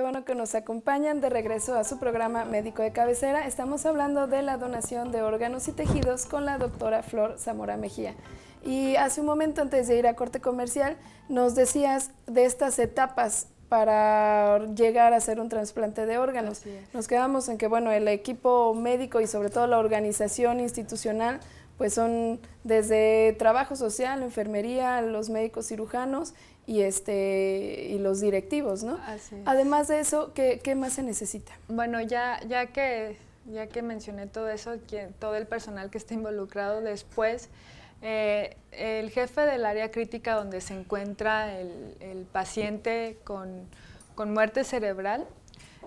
bueno que nos acompañan de regreso a su programa Médico de Cabecera. Estamos hablando de la donación de órganos y tejidos con la doctora Flor Zamora Mejía. Y hace un momento antes de ir a corte comercial nos decías de estas etapas para llegar a hacer un trasplante de órganos. Nos quedamos en que bueno, el equipo médico y sobre todo la organización institucional pues son desde trabajo social, enfermería, los médicos cirujanos y este y los directivos, ¿no? Además de eso, ¿qué, más se necesita? Bueno, ya, ya que ya que mencioné todo eso, todo el personal que está involucrado después, eh, el jefe del área crítica donde se encuentra el, paciente con muerte cerebral,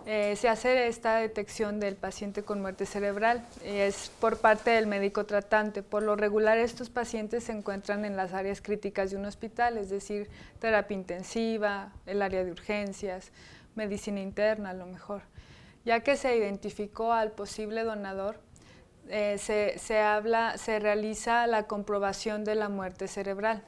eh, se hace esta detección del paciente con muerte cerebral. Es por parte del médico tratante. Por lo regular estos pacientes se encuentran en las áreas críticas de un hospital, es decir, terapia intensiva, el área de urgencias, medicina interna a lo mejor. Ya que se identificó al posible donador, eh, se, realiza la comprobación de la muerte cerebral.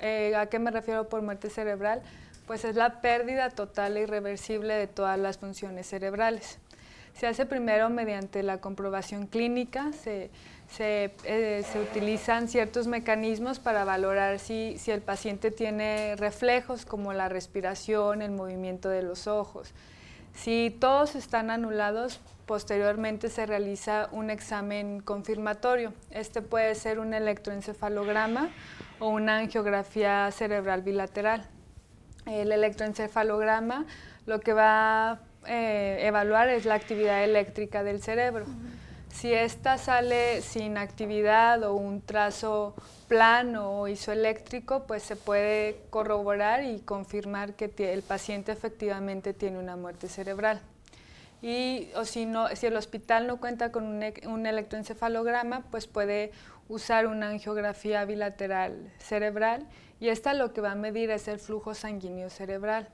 Eh, ¿A qué me refiero por muerte cerebral? Pues es la pérdida total e irreversible de todas las funciones cerebrales. Se hace primero mediante la comprobación clínica, se, eh, utilizan ciertos mecanismos para valorar si el paciente tiene reflejos como la respiración, el movimiento de los ojos. Si todos están anulados, posteriormente se realiza un examen confirmatorio. Este puede ser un electroencefalograma o una angiografía cerebral bilateral. El electroencefalograma lo que va a eh, evaluar es la actividad eléctrica del cerebro. Si ésta sale sin actividad o un trazo plano o isoeléctrico, pues se puede corroborar y confirmar que el paciente efectivamente tiene una muerte cerebral. Y o si, el hospital no cuenta con un electroencefalograma, pues puede usar una angiografía bilateral cerebral y esta lo que va a medir es el flujo sanguíneo cerebral.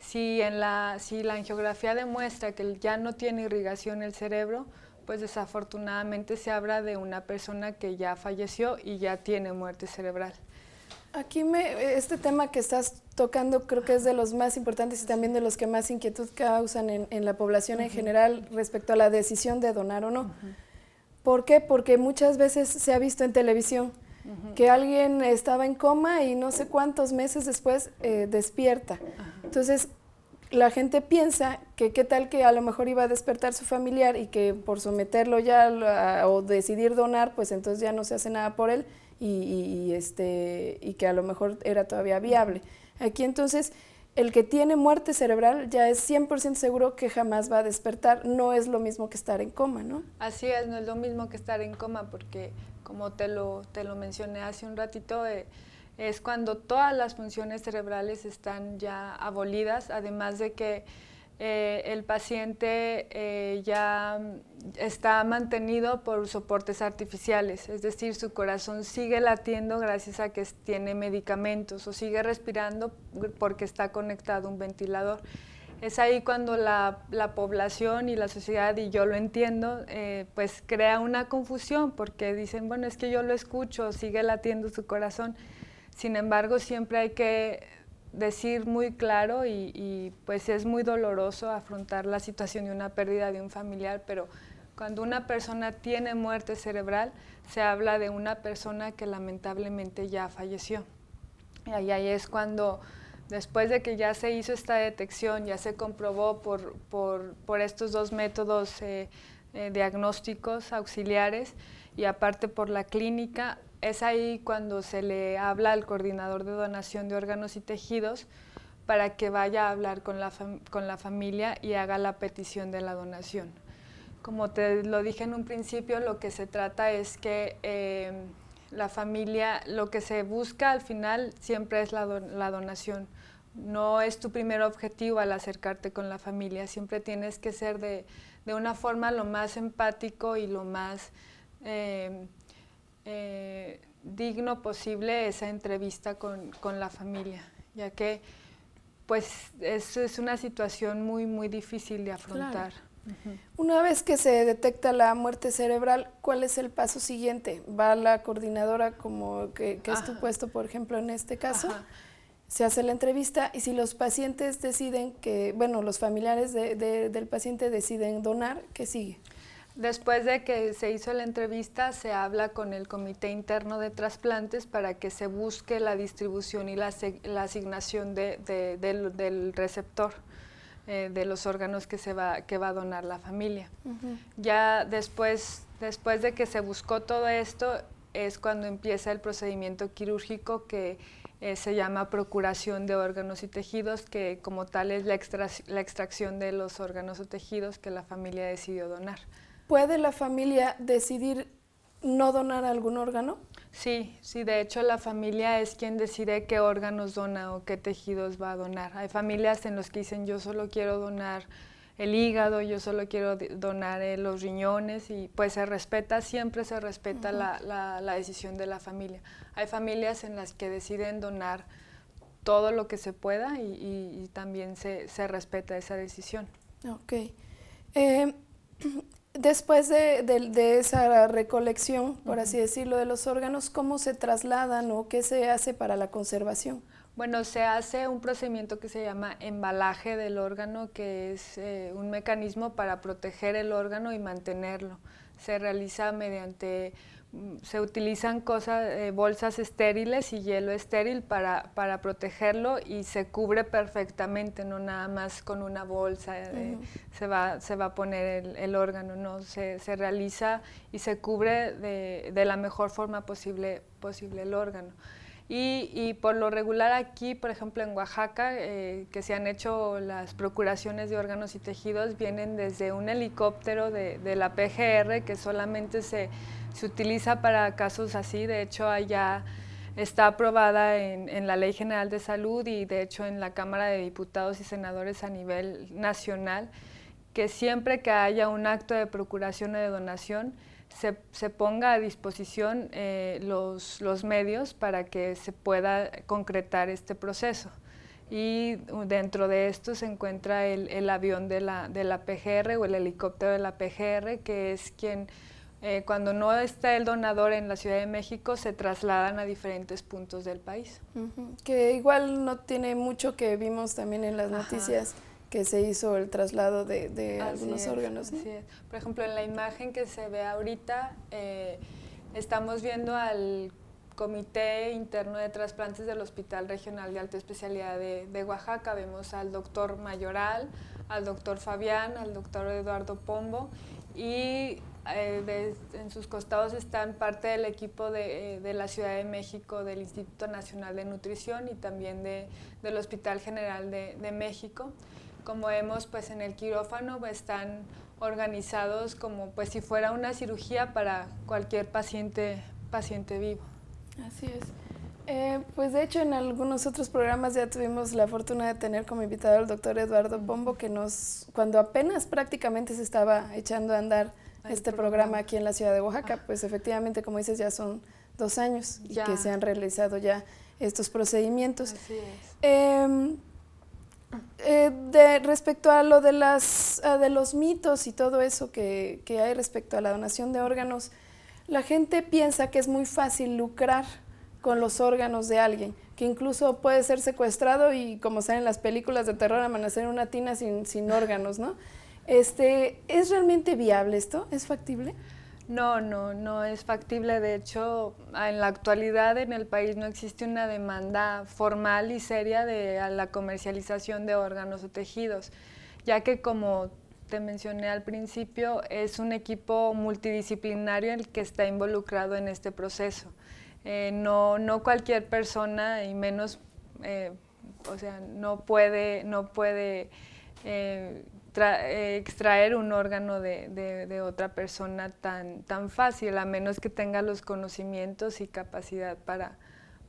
Si, la, si la angiografía demuestra que ya no tiene irrigación el cerebro, pues desafortunadamente se habla de una persona que ya falleció y ya tiene muerte cerebral. Aquí me, este tema que estás tocando creo que es de los más importantes y también de los que más inquietud causan en, en la población en general respecto a la decisión de donar o no. ¿Por qué? Porque muchas veces se ha visto en televisión que alguien estaba en coma y no sé cuántos meses después eh, despierta. Entonces, la gente piensa que qué tal que a lo mejor iba a despertar su familiar y que por someterlo ya o decidir donar, pues entonces ya no se hace nada por él y este, que a lo mejor era todavía viable. Aquí entonces el que tiene muerte cerebral ya es 100% seguro que jamás va a despertar. No es lo mismo que estar en coma, ¿no? Así es, no es lo mismo que estar en coma porque, como te lo, te lo mencioné hace un ratito, eh, es cuando todas las funciones cerebrales están ya abolidas, además de que eh, el paciente eh, ya está mantenido por soportes artificiales, es decir, su corazón sigue latiendo gracias a que tiene medicamentos o sigue respirando porque está conectado a un ventilador. Es ahí cuando la, población y la sociedad, y yo lo entiendo, eh, pues crea una confusión porque dicen, bueno, es que yo lo escucho, sigue latiendo su corazón. Sin embargo, siempre hay que decir muy claro y, pues es muy doloroso afrontar la situación de una pérdida de un familiar, pero cuando una persona tiene muerte cerebral, se habla de una persona que lamentablemente ya falleció. Y ahí, es cuando, después de que ya se hizo esta detección, ya se comprobó por, estos dos métodos eh, eh, diagnósticos auxiliares y aparte por la clínica, es ahí cuando se le habla al coordinador de donación de órganos y tejidos para que vaya a hablar con la, con la familia y haga la petición de la donación. Como te lo dije en un principio, lo que se trata es que em, la familia, lo que se busca al final siempre es la, donación. No es tu primer objetivo al acercarte con la familia, siempre tienes que ser de, una forma lo más empático y lo más... Em, eh, digno posible esa entrevista con, la familia, ya que pues es, es una situación muy, muy difícil de afrontar. Una vez que se detecta la muerte cerebral, ¿cuál es el paso siguiente? ¿Va la coordinadora como que, es tu puesto, por ejemplo, en este caso? Se hace la entrevista y si los pacientes deciden que, bueno, los familiares del paciente deciden donar, ¿qué sigue? Después de que se hizo la entrevista, se habla con el Comité Interno de Trasplantes para que se busque la distribución y la, asignación del, receptor eh, de los órganos que, se va, a donar la familia. Ya después, después de que se buscó todo esto, es cuando empieza el procedimiento quirúrgico que eh, se llama procuración de órganos y tejidos, que como tal es la extracción de los órganos o tejidos que la familia decidió donar. ¿Puede la familia decidir no donar algún órgano? Sí, sí, de hecho la familia es quien decide qué órganos dona o qué tejidos va a donar. Hay familias en las que dicen yo solo quiero donar el hígado, yo solo quiero donar eh, los riñones y pues se respeta, siempre se respeta la, decisión de la familia. Hay familias en las que deciden donar todo lo que se pueda y, también se, se, respeta esa decisión. Ok. Em, eh, Después de, esa recolección, por así decirlo, de los órganos, ¿cómo se trasladan o qué se hace para la conservación? Bueno, se hace un procedimiento que se llama embalaje del órgano, que es eh, un mecanismo para proteger el órgano y mantenerlo. Se realiza mediante se utilizan cosas, eh, bolsas estériles y hielo estéril para, para, protegerlo y se cubre perfectamente, no nada más con una bolsa eh, se, va, se va a poner el, órgano, no se, se, realiza y se cubre de, de, la mejor forma posible, posible el órgano. Y, y, por lo regular aquí, por ejemplo en Oaxaca, eh, que se han hecho las procuraciones de órganos y tejidos, vienen desde un helicóptero de la PGR que solamente se se utiliza para casos así, de hecho allá está aprobada en, la Ley General de Salud y de hecho en la Cámara de Diputados y Senadores a nivel nacional, que siempre que haya un acto de procuración o de donación, se, se ponga a disposición eh, los, medios para que se pueda concretar este proceso. Y dentro de esto se encuentra el, avión de la, de la PGR o el helicóptero de la PGR, que es quien eh, cuando no está el donador en la Ciudad de México, se trasladan a diferentes puntos del país. Que igual no tiene mucho que vimos también en las noticias que se hizo el traslado de, de algunos órganos. Por ejemplo, en la imagen que se ve ahorita, eh, estamos viendo al Comité Interno de Trasplantes del Hospital Regional de Alta Especialidad de, de Oaxaca. Vemos al doctor Mayoral, al doctor Fabián, al doctor Eduardo Pombo y eh, en sus costados están parte del equipo de, eh, de, la Ciudad de México, del Instituto Nacional de Nutrición y también de, del Hospital General de, de, México. Como vemos, pues en el quirófano están organizados como pues si fuera una cirugía para cualquier paciente, paciente vivo. Así es. Eh, pues de hecho en algunos otros programas ya tuvimos la fortuna de tener como invitado al doctor Eduardo Bombo que nos, cuando apenas prácticamente se estaba echando a andar este programa. aquí en la ciudad de Oaxaca. Ah. Pues efectivamente, como dices, ya son dos años y que se han realizado ya estos procedimientos. Em, eh, de, respecto a lo de, las, de los mitos y todo eso que, hay respecto a la donación de órganos, la gente piensa que es muy fácil lucrar con los órganos de alguien, que incluso puede ser secuestrado y como salen en las películas de terror, amanecer en una tina sin, sin órganos, ¿no? Este, ¿Es realmente viable esto? ¿Es factible? No, no, no es factible. De hecho, en la actualidad en el país no existe una demanda formal y seria de la comercialización de órganos o tejidos, ya que como te mencioné al principio, es un equipo multidisciplinario el que está involucrado en este proceso. Eh, no, no cualquier persona y menos, eh, o sea, no puede, no puede eh, eh, extraer un órgano de, otra persona tan, tan fácil, a menos que tenga los conocimientos y capacidad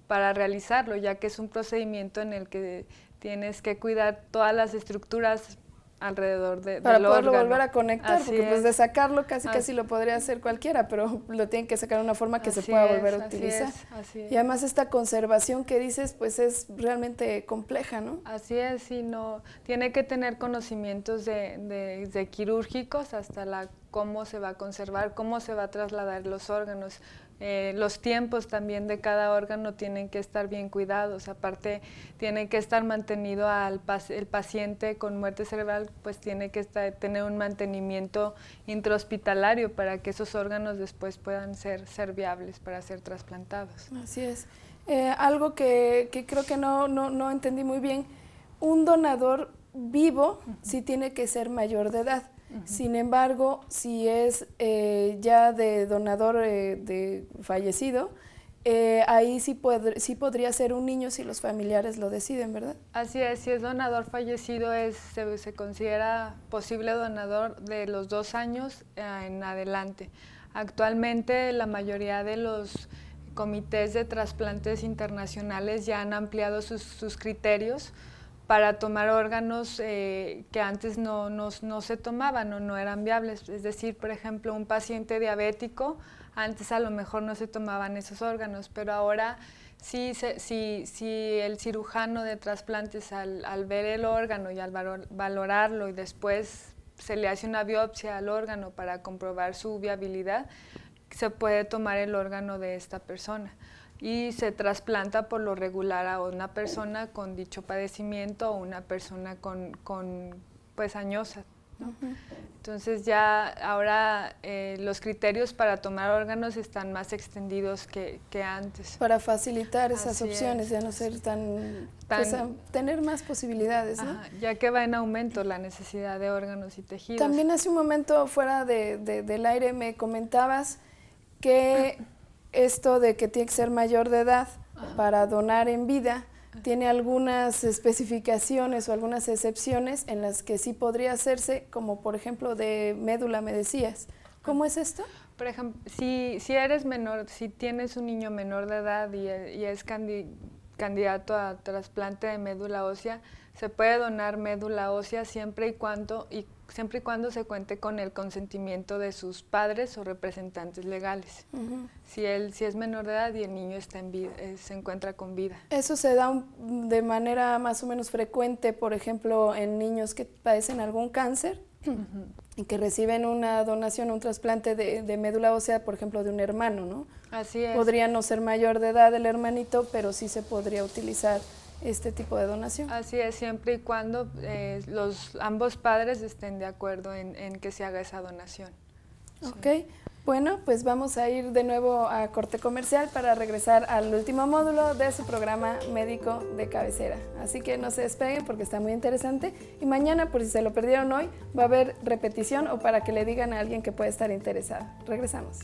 para realizarlo, ya que es un procedimiento en el que tienes que cuidar todas las estructuras alrededor de, para poderlo volver a conectar porque pues de sacarlo casi ah, casi lo podría hacer cualquiera pero lo tienen que sacar de una forma que se pueda volver a utilizar y además esta conservación que dices pues es realmente compleja no Así es y no tiene que tener conocimientos de, de, de quirúrgicos hasta la cómo se va a conservar cómo se va a trasladar los órganos eh, los tiempos también de cada órgano tienen que estar bien cuidados, aparte tiene que estar mantenido al el paciente con muerte cerebral, pues tiene que tener un mantenimiento intrahospitalario para que esos órganos después puedan ser, ser viables para ser trasplantados. Así es. Eh, algo que, creo que no, no, no entendí muy bien, un donador vivo si sí tiene que ser mayor de edad. Sin embargo, si es eh, ya de donador eh, de fallecido, eh, ahí sí, podría ser un niño si los familiares lo deciden, ¿verdad? Así es, si es donador fallecido, es, se, considera posible donador de los dos años en adelante. Actualmente la mayoría de los comités de trasplantes internacionales ya han ampliado sus criterios para tomar órganos eh, que antes no, se tomaban o no eran viables. Es decir, por ejemplo, un paciente diabético, antes a lo mejor no se tomaban esos órganos, pero ahora si, sí, el cirujano de trasplantes al, al, ver el órgano y al valorarlo y después se le hace una biopsia al órgano para comprobar su viabilidad, se puede tomar el órgano de esta persona y se trasplanta por lo regular a una persona con dicho padecimiento o una persona con, pues añosa. Entonces ya ahora eh, los criterios para tomar órganos están más extendidos que, antes. Para facilitar esas opciones, ya no ser tan... Pues, tener más posibilidades, Ya que va en aumento la necesidad de órganos y tejidos. También hace un momento fuera de, del aire me comentabas que esto de que tiene que ser mayor de edad para donar en vida tiene algunas especificaciones o algunas excepciones en las que sí podría hacerse, como por ejemplo de médula me decías. ¿Cómo es esto? Por ejemplo, si, si eres menor, si tienes un niño menor de edad y, es candidato a trasplante de médula ósea, se puede donar médula ósea siempre y cuando, y siempre y cuando se cuente con el consentimiento de sus padres o representantes legales. Si él si es menor de edad y el niño está en vida, eh, se encuentra con vida. Eso se da de manera más o menos frecuente, por ejemplo, en niños que padecen algún cáncer y que reciben una donación, un trasplante de, de, médula ósea, por ejemplo, de un hermano, ¿no? Así es. Podría no ser mayor de edad el hermanito, pero sí se podría utilizar este tipo de donación. Así es, siempre y cuando eh, los ambos padres estén de acuerdo en, que se haga esa donación. Ok, bueno, pues vamos a ir de nuevo a corte comercial para regresar al último módulo de su programa médico de cabecera. Así que no se despeguen porque está muy interesante y mañana, por si se lo perdieron hoy, va a haber repetición o para que le digan a alguien que puede estar interesado. Regresamos.